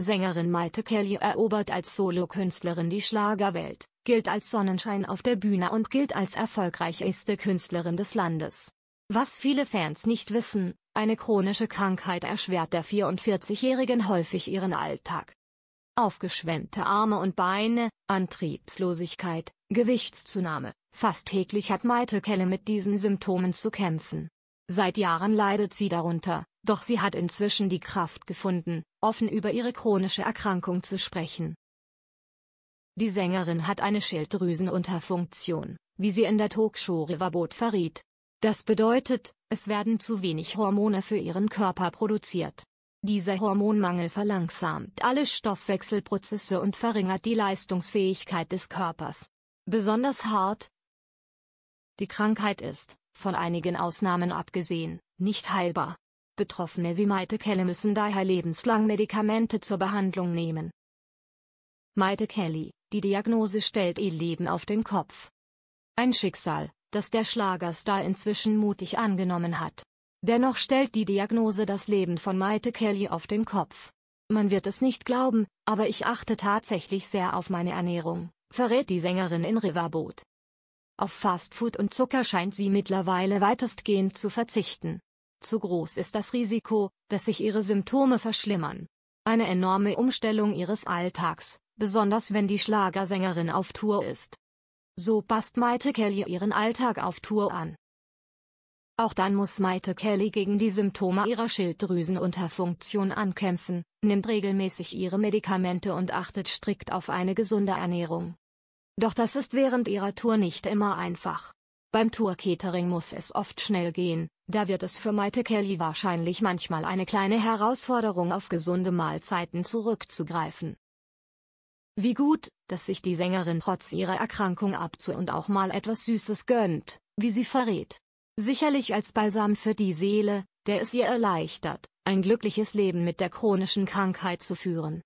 Sängerin Maite Kelly erobert als Solokünstlerin die Schlagerwelt, gilt als Sonnenschein auf der Bühne und gilt als erfolgreichste Künstlerin des Landes. Was viele Fans nicht wissen, eine chronische Krankheit erschwert der 44-Jährigen häufig ihren Alltag. Aufgeschwemmte Arme und Beine, Antriebslosigkeit, Gewichtszunahme, fast täglich hat Maite Kelly mit diesen Symptomen zu kämpfen. Seit Jahren leidet sie darunter, doch sie hat inzwischen die Kraft gefunden, offen über ihre chronische Erkrankung zu sprechen. Die Sängerin hat eine Schilddrüsenunterfunktion, wie sie in der Talkshow Riverbot verriet. Das bedeutet, es werden zu wenig Hormone für ihren Körper produziert. Dieser Hormonmangel verlangsamt alle Stoffwechselprozesse und verringert die Leistungsfähigkeit des Körpers. Besonders hart die Krankheit ist, von einigen Ausnahmen abgesehen, nicht heilbar. Betroffene wie Maite Kelle müssen daher lebenslang Medikamente zur Behandlung nehmen. Maite Kelly, die Diagnose stellt ihr Leben auf den Kopf. Ein Schicksal, das der Schlagerstar inzwischen mutig angenommen hat. Dennoch stellt die Diagnose das Leben von Maite Kelly auf den Kopf. Man wird es nicht glauben, aber ich achte tatsächlich sehr auf meine Ernährung, verrät die Sängerin in Riverboat. Auf Fastfood und Zucker scheint sie mittlerweile weitestgehend zu verzichten zu groß ist das Risiko, dass sich ihre Symptome verschlimmern. Eine enorme Umstellung ihres Alltags, besonders wenn die Schlagersängerin auf Tour ist. So passt Maite Kelly ihren Alltag auf Tour an. Auch dann muss Maite Kelly gegen die Symptome ihrer Schilddrüsenunterfunktion ankämpfen, nimmt regelmäßig ihre Medikamente und achtet strikt auf eine gesunde Ernährung. Doch das ist während ihrer Tour nicht immer einfach. Beim Tour-Catering muss es oft schnell gehen, da wird es für Maite Kelly wahrscheinlich manchmal eine kleine Herausforderung auf gesunde Mahlzeiten zurückzugreifen. Wie gut, dass sich die Sängerin trotz ihrer Erkrankung abzu und auch mal etwas Süßes gönnt, wie sie verrät. Sicherlich als Balsam für die Seele, der es ihr erleichtert, ein glückliches Leben mit der chronischen Krankheit zu führen.